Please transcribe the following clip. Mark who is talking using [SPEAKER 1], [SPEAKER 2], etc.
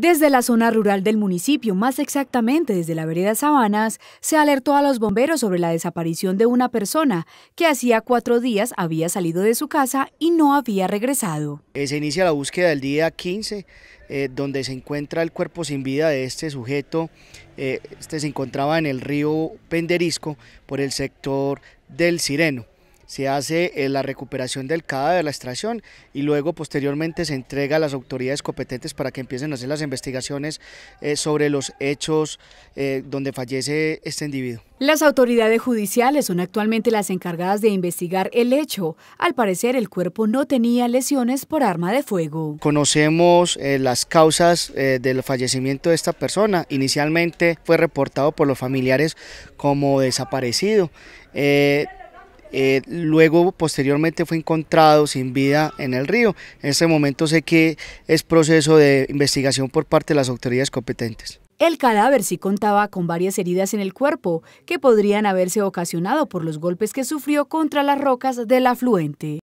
[SPEAKER 1] Desde la zona rural del municipio, más exactamente desde la vereda Sabanas, se alertó a los bomberos sobre la desaparición de una persona que hacía cuatro días había salido de su casa y no había regresado.
[SPEAKER 2] Eh, se inicia la búsqueda el día 15, eh, donde se encuentra el cuerpo sin vida de este sujeto. Eh, este se encontraba en el río Penderisco por el sector del Sireno se hace eh, la recuperación del cadáver, la extracción y luego posteriormente se entrega a las autoridades competentes para que empiecen a hacer las investigaciones eh, sobre los hechos eh, donde fallece este individuo.
[SPEAKER 1] Las autoridades judiciales son actualmente las encargadas de investigar el hecho. Al parecer el cuerpo no tenía lesiones por arma de fuego.
[SPEAKER 2] Conocemos las causas del fallecimiento de esta persona. Inicialmente fue reportado por los familiares como desaparecido. Eh, luego, posteriormente, fue encontrado sin vida en el río. En ese momento sé que es proceso de investigación por parte de las autoridades competentes.
[SPEAKER 1] El cadáver sí contaba con varias heridas en el cuerpo que podrían haberse ocasionado por los golpes que sufrió contra las rocas del afluente.